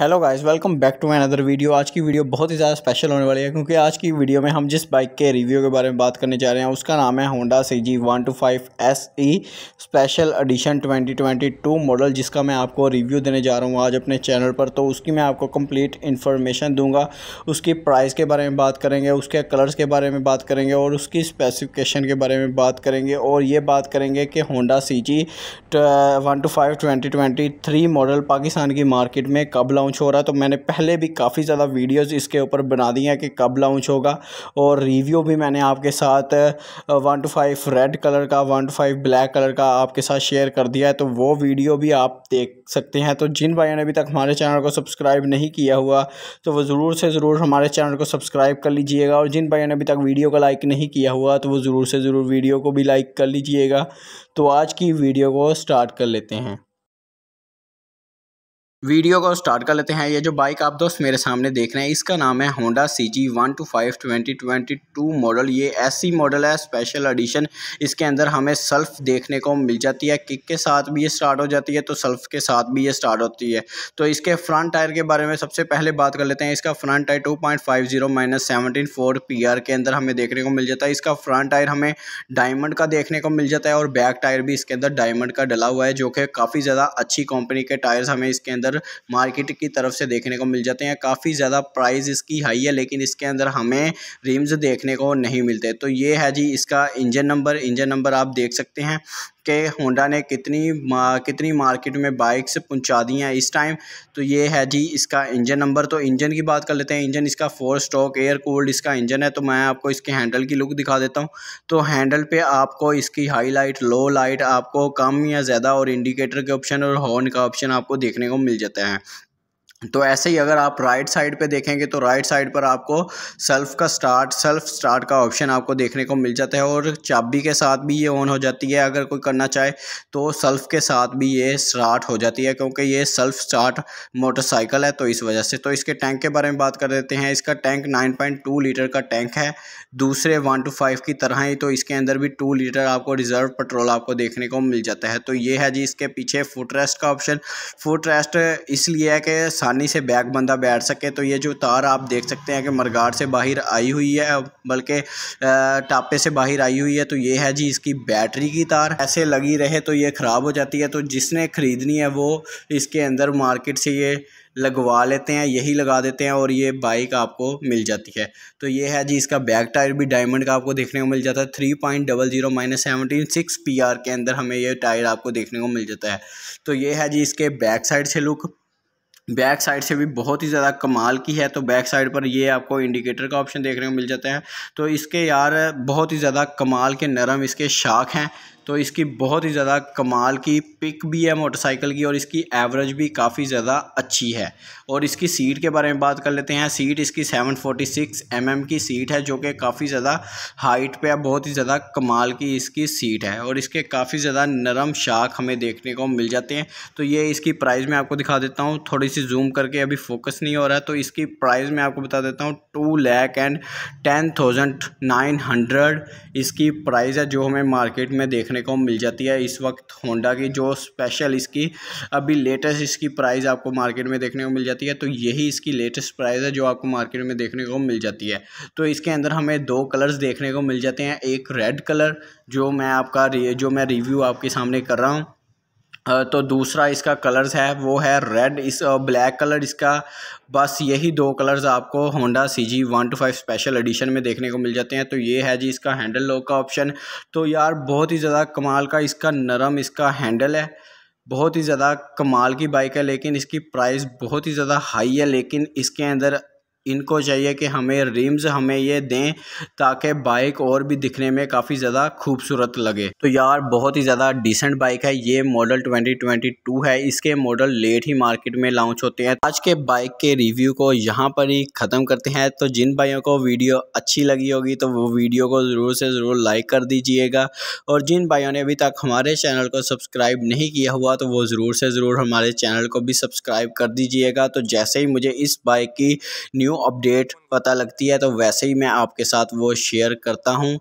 hello guys welcome back to another video आज की video बहुत ही ज़्यादा स्पेशल होने वाली है क्योंकि आज की वीडियो में हम जिस बाइक के रिव्यू के बारे में बात करने जा रहे हैं उसका नाम है Honda C G one two five S E special edition 2022 model जिसका मैं आपको रिव्यू देने जा रहा हूँ आज अपने चैनल पर तो उसकी मैं आपको कम्प्लीट इन्फॉर्मेशन दूंगा उसकी प्राइस के बारे में बात करेंगे उसके कलर्स के बारे में बात करेंगे और उसकी स्पेसिफिकेशन के बारे में बात करेंगे और ये बात करेंगे कि Honda C G one two five twenty twenty three model Pakistan की मार्केट में कब लॉन्च हो रहा है तो मैंने पहले भी काफ़ी ज़्यादा वीडियोस इसके ऊपर बना दी हैं कि कब लॉन्च होगा और रिव्यू भी मैंने आपके साथ one two five red colour का one two five black colour का आपके साथ शेयर कर दिया है तो वो वीडियो भी आप देख सकते हैं तो जिन भाइयों ने अभी तक हमारे चैनल को सब्सक्राइब नहीं किया हुआ तो वो ज़रूर से ज़रूर हमारे चैनल को सब्सक्राइब कर लीजिएगा और जिन भाइयों ने अभी तक वीडियो का लाइक नहीं किया हुआ तो वो ज़रूर से ज़रूर वीडियो को भी लाइक कर लीजिएगा तो आज की वीडियो को स्टार्ट कर लेते हैं वीडियो को स्टार्ट कर लेते हैं ये जो बाइक आप दोस्त मेरे सामने देख रहे हैं इसका नाम है Honda C G one two five twenty twenty two model ये ऐसी मॉडल है स्पेशल एडिशन इसके अंदर हमें सल्फ देखने को मिल जाती है किक के साथ भी ये स्टार्ट हो जाती है तो सल्फ के साथ भी ये स्टार्ट होती है तो इसके फ्रंट टायर के बारे में सबसे पहले बात कर लेते हैं इसका front tyre two point five zero minus seventeen four P R के अंदर हमें देखने को मिल जाता है इसका फ्रंट टायर हमें डायमंड का देखने को मिल जाता है और बैक टायर भी इसके अंदर डायमंड का डला हुआ है जो कि काफ़ी ज़्यादा अच्छी कंपनी के टायर्स हमें इसके अंदर अंदर मार्केट की तरफ से देखने को मिल जाते हैं काफ़ी ज़्यादा प्राइस इसकी हाई है लेकिन इसके अंदर हमें रिम्स देखने को नहीं मिलते तो ये है जी इसका इंजन नंबर इंजन नंबर आप देख सकते हैं के होंडा ने कितनी मा, कितनी मार्केट में बाइक्स पहुंचा दी हैं इस टाइम तो ये है जी इसका इंजन नंबर तो इंजन की बात कर लेते हैं इंजन इसका फोर स्टॉक एयर कूल्ड इसका इंजन है तो मैं आपको इसके हैंडल की लुक दिखा देता हूँ तो हैंडल पे आपको इसकी हाई लाइट लो लाइट आपको कम या ज़्यादा और इंडिकेटर के ऑप्शन और हॉर्न का ऑप्शन आपको देखने को मिल जाता है तो ऐसे ही अगर आप राइट साइड पे देखेंगे तो राइट साइड पर आपको सेल्फ़ का स्टार्ट सेल्फ़ स्टार्ट का ऑप्शन आपको देखने को मिल जाता है और चाबी के साथ भी ये ऑन हो जाती है अगर कोई करना चाहे तो सेल्फ़ के साथ भी ये स्टार्ट हो जाती है क्योंकि ये सेल्फ़ स्टार्ट मोटरसाइकिल है तो इस वजह से तो इसके टैंक के बारे में बात कर देते हैं इसका tank nine point two litre का टैंक है दूसरे वन टू फाइव की तरह ही तो इसके अंदर भी टू लीटर आपको रिज़र्व पेट्रोल आपको देखने को मिल जाता है तो ये है जी इसके पीछे फुट रेस्ट का ऑप्शन फुट रेस्ट इसलिए है कि आसानी से बैग बंदा बैठ सके तो ये जो तार आप देख सकते हैं कि मरगाड़ से बाहर आई हुई है बल्कि टापे से बाहर आई हुई है तो ये है जी इसकी बैटरी की तार ऐसे लगी रहे तो ये ख़राब हो जाती है तो जिसने ख़रीदनी है वो इसके अंदर मार्केट से ये लगवा लेते हैं यही लगा देते हैं और ये बाइक आपको मिल जाती है तो ये है जी इसका बैक टायर भी डायमंड का आपको देखने को मिल जाता है three point double zero minus seventeen six P R के अंदर हमें ये टायर आपको देखने को मिल जाता है तो ये है जी इसके बैक साइड से लुक बैक साइड से भी बहुत ही ज़्यादा कमाल की है तो बैक साइड पर ये आपको इंडिकेटर का ऑप्शन देखने को मिल जाता है तो इसके यार बहुत ही ज़्यादा कमाल के नरम इसके शाख हैं तो इसकी बहुत ही ज़्यादा कमाल की पिक भी है मोटरसाइकिल की और इसकी एवरेज भी काफ़ी ज़्यादा अच्छी है और इसकी सीट के बारे में बात कर लेते हैं सीट इसकी 746 फोटी mm की सीट है जो कि काफ़ी ज़्यादा हाइट पे है बहुत ही ज़्यादा कमाल की इसकी सीट है और इसके काफ़ी ज़्यादा नरम शाख हमें देखने को मिल जाते हैं तो ये इसकी प्राइस मैं आपको दिखा देता हूँ थोड़ी सी जूम करके अभी फोकस नहीं हो रहा है तो इसकी प्राइस मैं आपको बता देता हूँ two lakh and ten thousand nine hundred इसकी प्राइस है जो हमें मार्केट में देख देखने को मिल जाती है इस वक्त होंडा की जो स्पेशल इसकी अभी लेटेस्ट इसकी प्राइस आपको मार्केट में देखने को मिल जाती है तो यही इसकी लेटेस्ट प्राइस है जो आपको मार्केट में देखने को मिल जाती है तो इसके अंदर हमें दो कलर्स देखने को मिल जाते हैं एक रेड कलर जो मैं आपका जो मैं रिव्यू आपके सामने कर रहा हूँ तो दूसरा इसका कलर्स है वो है रेड इस ब्लैक कलर इसका बस यही दो कलर्स आपको Honda C G one two five special edition में देखने को मिल जाते हैं तो ये है जी इसका हैंडल लॉक का ऑप्शन तो यार बहुत ही ज़्यादा कमाल का इसका नरम इसका हैंडल है बहुत ही ज़्यादा कमाल की बाइक है लेकिन इसकी प्राइस बहुत ही ज़्यादा हाई है लेकिन इसके अंदर इनको चाहिए कि हमें रिम्स हमें ये दें ताकि बाइक और भी दिखने में काफ़ी ज़्यादा खूबसूरत लगे तो यार बहुत ही ज़्यादा डिसेंट बाइक है ये मॉडल 2022 है इसके मॉडल लेट ही मार्केट में लॉन्च होते हैं आज के बाइक के रिव्यू को यहाँ पर ही ख़त्म करते हैं तो जिन भाइयों को वीडियो अच्छी लगी होगी तो वो वीडियो को ज़रूर से ज़रूर लाइक कर दीजिएगा और जिन भाइयों ने अभी तक हमारे चैनल को सब्सक्राइब नहीं किया हुआ तो वो ज़रूर से ज़रूर हमारे चैनल को भी सब्सक्राइब कर दीजिएगा तो जैसे ही मुझे इस बाइक की न्यू न्यू अपडेट पता लगती है तो वैसे ही मैं आपके साथ वो शेयर करता हूँ